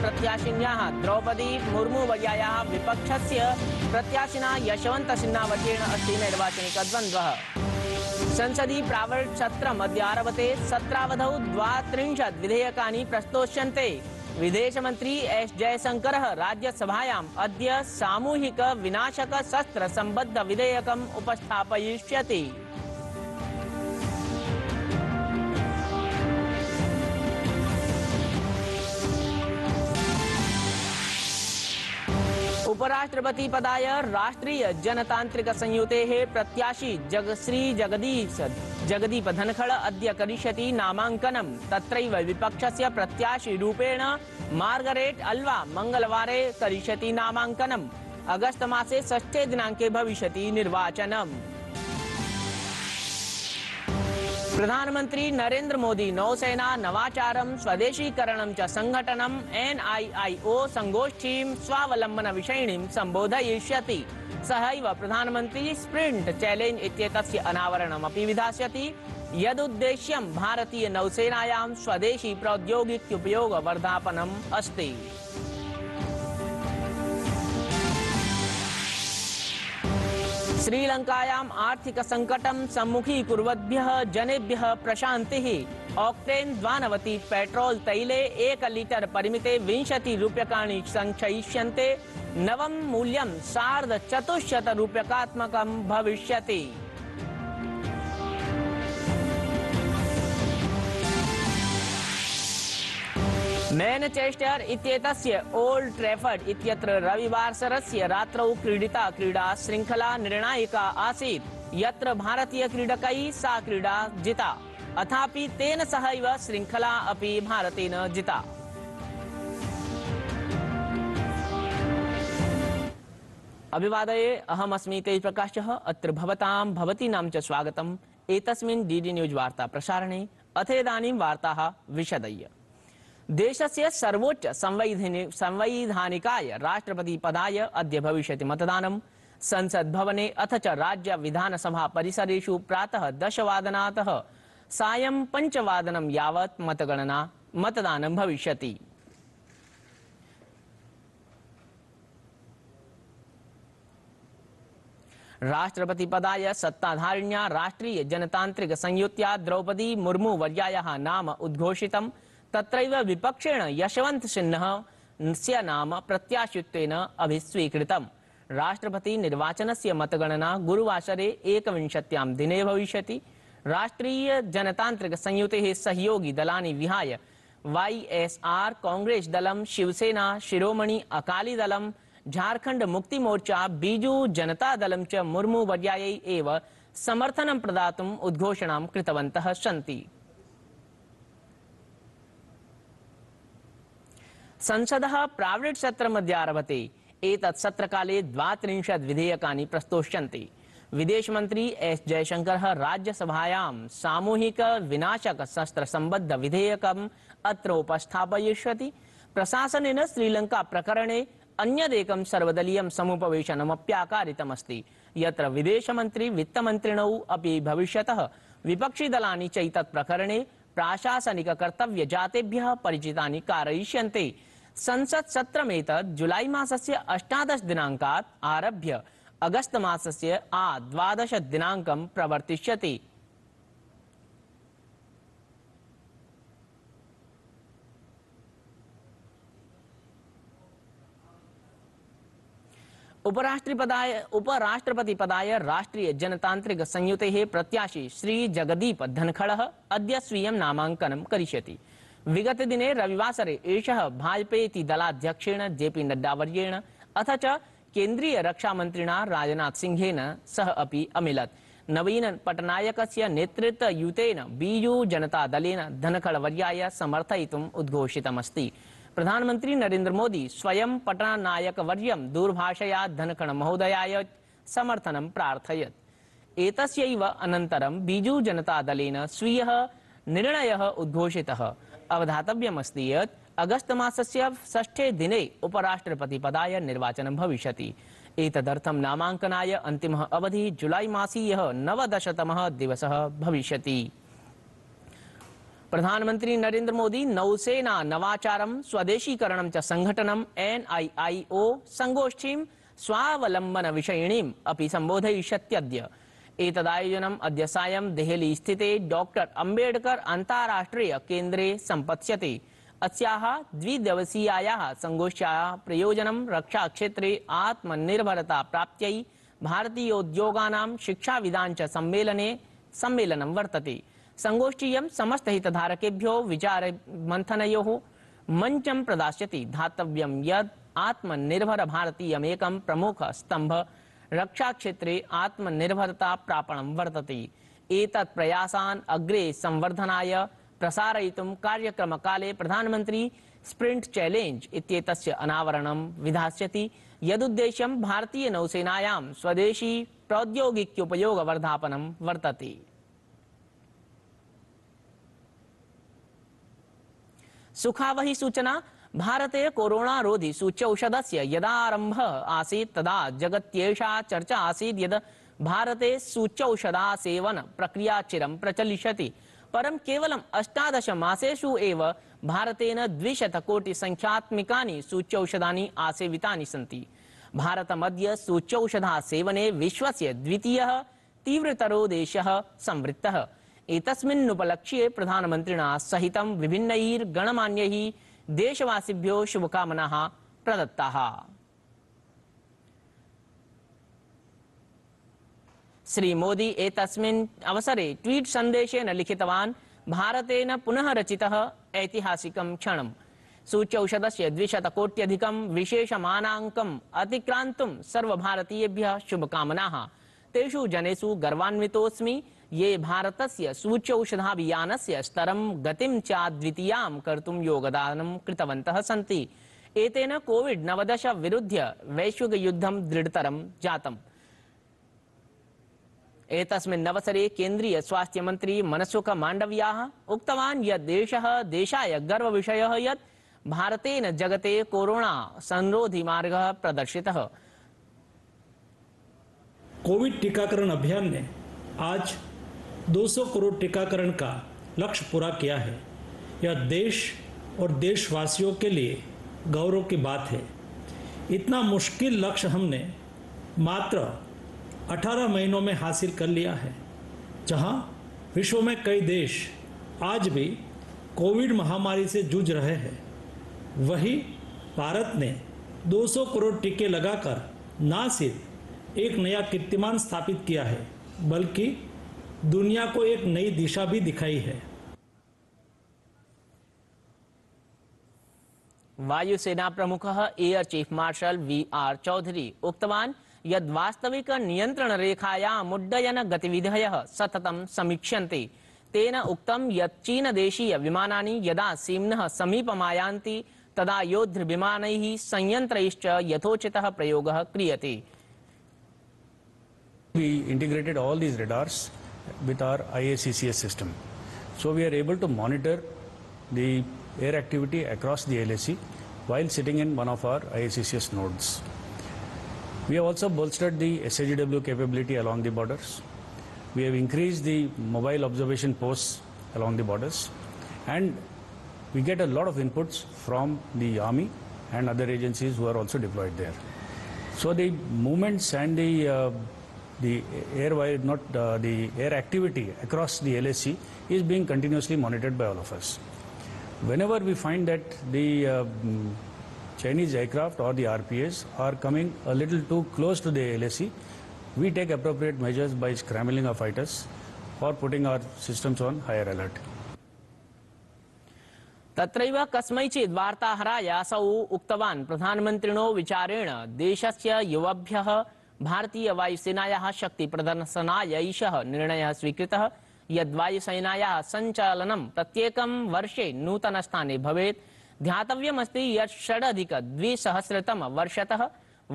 प्रत्याशि द्रौपदी मुर्मूवर्यायाः विपक्षस्य प्रत्याशिना यशवन्तसिन्हावतेन अस्ति नैर्वाचनिकद्वन्द्वः संसदि प्रावसत्रम् अद्य आरभते मंत्री एस जयशंकर राज्यसभा विदेशमन्त्री सामूहिक विनाशक शस्त्र संबद्ध विधेयक उपस्थापय उपराष्ट्रपति पदाय राष्ट्रीय जनतांत्रिक संयुते प्रत्याशी जगश्री जगदीश जगदीप धनखड़ अद्य करिष्यति नामांकनं तत्रैव विपक्षस्य प्रत्याशी रूपेण मार्गरेट अल्वा मंगलवारे करिष्यति नामांकनं अगस्त मासे षष्ठे दिनांके भविष्यति निर्वाचनम् प्रधानमंत्री नरेंद्र मोदी नौसेना नवाचार स्वदेशीकरण च एन आई आई ओ संगोष्ठी सङ्गोष्ठीं विषयिणी संबोधय सहैव प्रधानमन्त्री स्प्रिण्ट् चैलेञ्ज इत्येतस्य अनावरणमपि विधास्यति यदुद्देश्यं भारतीयनौसेनायां स्वदेशी प्रौद्योगिक्युपयोगवर्धापनम् अस्ति संकट सम्मुखी कुरभ्य जनेभ्य प्रशाति ऑक्टेन द्वानवति पेट्रोल तैले लीटर परिमिते विंशतिरूप्यकाणि सङ्क्षयिष्यन्ते नवम मूल्यम सार्धचतुश्शतरूप्यकात्मकं भविष्यति मैनचेस्टर इत्येतस्य ओल्ड ट्रेफर्ड इत्यत्र रविवासरस्य रात्रौ क्रीडिता क्रीडा श्रृंखला निर्णायिका आसीत् यत्र भारतीय भारतीयक्रीडकैः सा क्रीडा जिता अथापि तेन सहैव श्रृंखला अपि भारतेन जिता अभिवादये अस्मि तेज प्रकाशः अत्र भवतां भवतीनां च स्वागतम् एतस्मिन् डीडी न्यूज वार्ता प्रसारणे अथ इदानीं वार्ताः विशदय्य देश से सर्वोच्च संवैधानि संवैधानिकाय राष्ट्रपति पदाय भविष्य मतदान संसद भवने अथ च राज्य विधानसभा परिसरेषु प्रातः दशवादनातः सायं पञ्चवादनं यावत् मतगणना मतदानं भविष्यति राष्ट्रपति पदाय सत्ताधारिण्या राष्ट्रीय जनतांत्रिक संयुत्या द्रौपदी मुर्मू वर्यायाः नाम उद्घोषितम् तत्रैव विपक्षेण यशवंत नस्य नाम प्रत्याशित्वेन अभिस्वीकृतम् राष्ट्रपति निर्वाचनस्य मतगणना गुरुवासरे एकविंशत्यां दिने भविष्यति राष्ट्रीय जनतांत्रिक संयुते सहयोगी दलानि विहाय वाईएसआर कांग्रेस दलं शिवसेना शिरोमणि अकाली दलं झारखंड मुक्ति मोर्चा बीजू जनता दलम च मुर्मू वर्यायै एव समर्थनं प्रदातुम् उद्घोषणां कृतवन्तः सन्ति संसदः सत्र मध्य आरभते सत्र काले द्वात्रिंशत् विधेयकानि प्रस्तोष्य विदेश मंत्री एस जयशंकर सामूहिक विनाशक संबद्ध विधेयक अत्र उपस्थापय प्रशासन श्रीलंका प्रकरणे अन्यदेक सर्वदलीय समुपवेशनमप्याकारितमस्ति यत्र विदेशमन्त्री वित्तमन्त्रिणौ अपि भविष्यतः विपक्षी च एतत् प्रकरणे प्राशासनिककर्तव्यजातेभ्यः परिचितानि कारयिष्यन्ते संसत् जुलाई मस से अष्टादश दिनाका आरभ्य अगस्त मासस्य आ द्वादश दिनाक प्रवर्तिष्य उपराष्ट्रपदाय उपराष्ट्रपति पदाय राष्ट्रीय जनतांत्रिक संयुते प्रत्याशी श्री जगदीप धनखड़ अद्य स्वीय नामांकनं करिष्यति विगत दिने रविवासरे एषः भाजपेति दलाध्यक्षेण जेपी नड्डावर्येण अथ च केन्द्रीय राजनाथ सिंह सह अपि अमिलत् नवीन पटनायकस्य जनता बीजू धनखड़ वर्याय समर्थयितुम् उद्घोषितमस्ति प्रधानमंत्री नरेन्द्र मोदी स्वयं पटनायकवर्यं दूरभाषया महोदयाय समर्थन प्रार्थयत् एतस्यैव अनन्तरं बीजू जनतादलेन स्वीयः निर्णयः उद्घोषितः अवधातव्यमस्ति यत् अगस्तमासस्य उपराष्ट्रपति दिने निर्वाचन भविष्य एक नामकनाय अंतिम अवधि जुलाई मसीय नवदशतम दिवस भविष्य प्रधानमंत्री नरेंद्र मोदी नौसेना संघटनम एन च आई ओ संगोष्ठी स्वावलबन विषयिणी अभी संबोधय एतदायोजनम् अद्य सायं देहली स्थिते डॉक्टर अम्बेडकर अन्ताराष्ट्रिय केन्द्रे सम्पत्स्यते अस्याः द्विदिवसीयायाः संगोष्ठ्याः प्रयोजनं रक्षाक्षेत्रे आत्मनिर्भरता प्राप्त्यै भारतीयोद्योगानां शिक्षाविदाञ्च सम्मेलने सम्मेलनं वर्तते संगोष्ठीयं समस्तहितधारकेभ्यो विचारमन्थनयोः मञ्चं प्रदास्यति धातव्यं यत् आत्मनिर्भरभारतीयमेकं प्रमुखस्तम्भः रक्षा क्षेत्र आत्मनिर्भरता प्रापण वर्तते एतत् प्रयासान् अग्रे संवर्धनाय प्रसारयितुं कार्यक्रमकाले प्रधानमन्त्री स्प्रिण्ट् चैलेञ्ज इत्येतस्य अनावरणं विधास्यति यदुद्देश्यं भारतीयनौसेनायां स्वदेशी प्रौद्योगिक्योपयोगवर्धापनं वर्तते सुखावही सूचना भारत कोरोना रोधी सूच्यौषधस्य यदा आरम्भः आसीत् तदा जगत्येषा चर्चा आसीत् यद् भारते सेवन प्रक्रिया चिरं प्रचलिष्यति परं केवलम् अष्टादश मासेषु एव भारतेन द्विशतकोटिसङ्ख्यात्मिकानि सूच्यौषधानि आसेवितानि सन्ति सूच्यौषधा सेवने विश्वस्य द्वितीयः तीव्रतरो देशः संवृत्तः एतस्मिन्नुपलक्ष्ये प्रधानमन्त्रिणा सहितं विभिन्नैर्गणमान्यैः देशवासिभ्यो शुभकामनाः प्रदत्ताः श्रीमोदी एतस्मिन् अवसरे ट्वीट् सन्देशेन लिखितवान् भारतेन पुनः रचितः ऐतिहासिकं क्षणं सूच्यौषधस्य द्विशतकोट्यधिकं विशेषमानाङ्कम् अतिक्रान्तुं सर्वभारतीयेभ्यः शुभकामनाः तेषु जनेषु गर्वान्वितोऽस्मि ये भारत भारतस्य सूच्यौषधाभियानस्य स्तरं गतिं चाद्वितीयां कर्तुं योगदानं कृतवन्तः सी एन कोविड नवदश विरुध्य वैश्विक युद्ध दृढ़तर एतस्मिन् अवसरे केन्द्रीय स्वास्थ्य मंत्री मनसुख माण्डव्याः उक्तवान् यत् देशः देशाय गर्वविषयः यत् भारतेन जगते कोरोना संरोधी मार्गः प्रदर्शितः कोविड टीकाकरण अभियान ने आज 200 करोड़ टीकाकरण का लक्ष्य पूरा किया है यह देश और देशवासियों के लिए गौरव की बात है इतना मुश्किल लक्ष्य हमने मात्र 18 महीनों में हासिल कर लिया है जहां विश्व में कई देश आज भी कोविड महामारी से जूझ रहे हैं वही भारत ने 200 करोड़ टीके लगाकर ना सिर्फ एक नया कीर्तिमान स्थापित किया है बल्कि दुनिया को एक नई दिशा भी दिखाई है वायुसेना प्रमुख air chief marshal V R Chaudhari उक्तवान यद वास्तविक नियंत्रण रेखाया उड्डयन गतिविधय सतत समीक्ष्यन्ते तेन उक्तं यत् देशीय विमानानि यदा सीम्नः समीपमायान्ति तदा योद्ध योद्धृविमानैः संयन्त्रैश्च यथोचितः प्रयोगः क्रियते We integrated all these radars with our IACCS system. So we are able to monitor the air activity across the LAC while sitting in one of our IACCS nodes. We have also bolstered the SAGW capability along the borders. We have increased the mobile observation posts along the borders and we get a lot of inputs from the army and other agencies who are also deployed there. So the movements and the uh, the air not uh, the air activity across the LSC is being continuously monitored by all of us. Whenever we find that the uh, Chinese aircraft or the RPS are coming a little too close to the LSC, we take appropriate measures by scrambling our fighters or putting our systems on higher alert. तत्रैव कस्मैचित् वार्ताहराय असौ उक्तवान् प्रधानमन्त्रिणो विचारेण देशस्य युवभ्यः भारतीय प्रदर्शनाय निर्णय स्वीकृत यद यद्वायुसेनायाः संचालन प्रत्येक वर्षे नूतनस्थाने भवेत् ध्यातव्यमस्ति यत्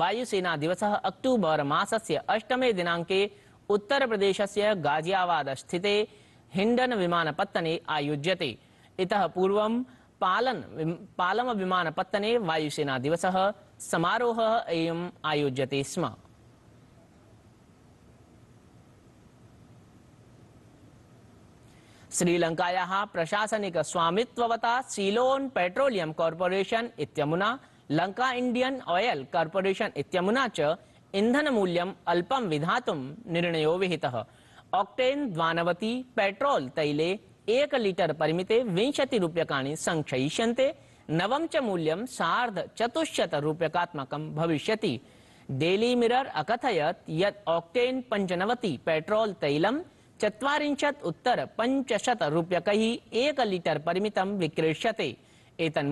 वायुसेना दिवस अक्टूबर मासस्य अष्टमे दिनाङ्के गाजियाबाद गाजियाबादस्थिते हिंडन विमानपत्तने आयोज्यते इतः पूर्वं पालन पालम विमानपत्तने वायुसेनादिवसः समारोहः एवम् आयोज्यते स्म प्रशासनिक स्वामीवता सीलोन पेट्रोलियम कॉर्पोरेशन इत्यमुना लंका इंडियन ऑयल कॉर्पोरेशन इत्यमुना च मूल्यम अल्पं विधा निर्णय विहित ऑक्टेन द्वानवती पेट्रोल तैले एक लीटर परिमिते विंशति रूप्यका सङ्क्षयिष्यन्ते नवम च मूल्यं सार्धचतुश्शत रूप्यकात्मकं भविष्य डेली मिरर अकथयत ये ऑक्टेन पंचनवती पेट्रोल तैलं चत्वारिंशत् उत्तर पंचशत रूप्यक एक लीटर लीटर् परिमितं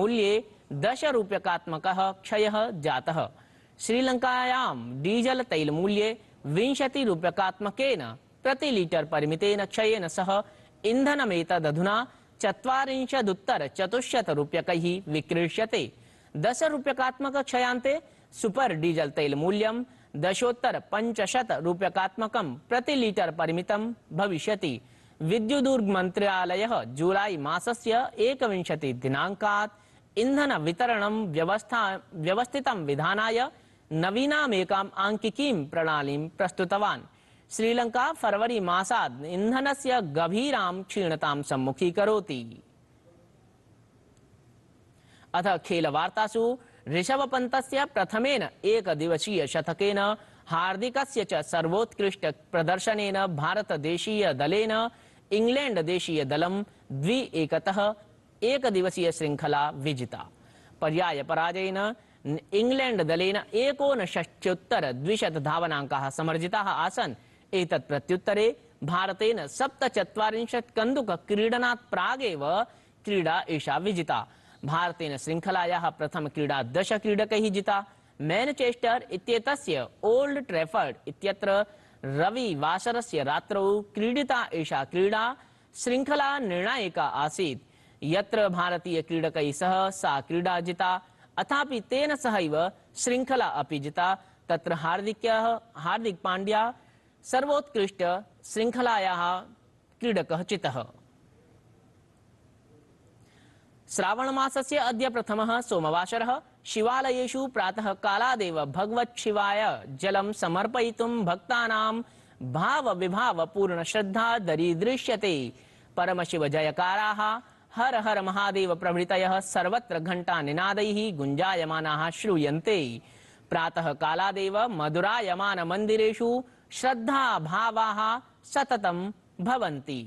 मूल्य दश दशरूप्यकात्मकः क्षय जाता श्रीलङ्कायां डीजल तैल मूल्य विंशति विंशतिरूप्यकात्मकेन प्रति लीटर परिमितेन क्षयेन सह इन्धनमेतदधुना चत्वारिंशदुत्तर चतुश्शत रूप्यकैः विक्रीष्यते दशरूप्यकात्मकक्षयान्ते सुपर डीजल तैल तैलमूल्यं दशोत्तर पंचशत रूप्यकात्मक प्रति लीटर परिमित भविष्य विद्युदुर्ग मंत्रालय जुलाई मासस्य एकविंशति दिनाङ्कात् इन्धनवितरणं व्यवस्था व्यवस्थित विधानाय नवीनामेकाम् आङ्किकीं प्रणालीं प्रस्तुतवान् श्रीलंका फरवरी मासात् इन्धनस्य गभीरां क्षीणतां सम्मुखीकरोति अथ खेलवार्तासु ऋषभ पंत प्रथमेन एक दिवसीय शतक च सर्वोत्कृष्ट प्रदर्शन भारत देशीय दलेन इंग्लैंड देशीय दलं द्वि एकतः एकदिवसीय श्रृंखला विजिता पर्याय पराजयन इंग्लैंड दलेन एकोनषष्ट्युत्तर द्विशत धावनाङ्काः समर्जिता आसन एक प्रत्युतरे भारत सप्तचत्वारिंशत् कन्दुक क्रीडनात् प्रागेव क्रीडा एषा विजिता भारतेन क्रीड़ा दश क्रीडकैः जिता मैनचेस्टर इत्येतस्य ओल्ड ट्रेफर्ड इत्यत्र रविवासरस्य रात्रौ क्रीडिता एषा क्रीडा शृङ्खला निर्णायिका आसीत् यत्र भारतीय सह सा क्रीडा जिता अथापि तेन सहैव श्रृंखला अपि जिता तत्र हार्दिक्यः हार्दिक पाण्ड्या सर्वोत्कृष्ट श्रृङ्खलायाः क्रीडकः चितः श्रावण अद प्रथम सोमवासर सोमवासरः प्रातः कालाद भगवत्शिवाय समर्पय जलं समर्पयितुं भक्तानां भावविभावपूर्णश्रद्धा दरीदृश्यते जयकारा हर हर महादेव प्रभृत सर्वत्र प्रातः कालाद श्रूयन्ते प्रातःकालादेव श्रद्धा भावा सततम भवन्ति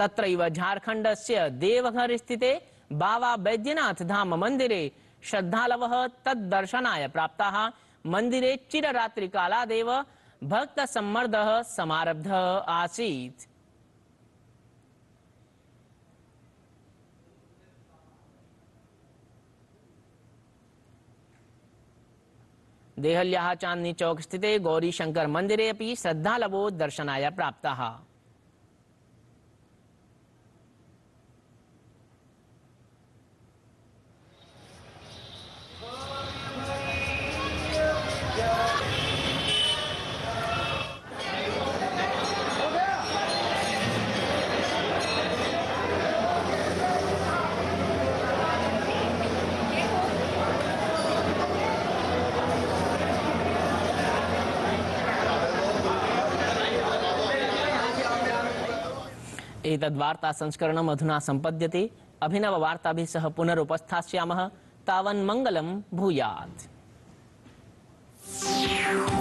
तत्रैव झारखण्डस्य देवघर स्थिते बाबा बैद्यनाथ धाम मन्दिरे श्रद्धालवः तद्दर्शनाय प्राप्ताः मन्दिरे चिररात्रिकालादेव भक्तसम्मर्दः समारब्धः आसीत् देहल्या चांदनी चौक स्थित गौरी शंकर अभी अपि श्रद्धालवो दर्शनाय प्राप्ताः एतद्वार्ता संस्करणम् अधुना सम्पद्यते अभिनववार्ताभिः सह पुनरुपस्थास्यामः तावन्मङ्गलं भूयात् Yeah.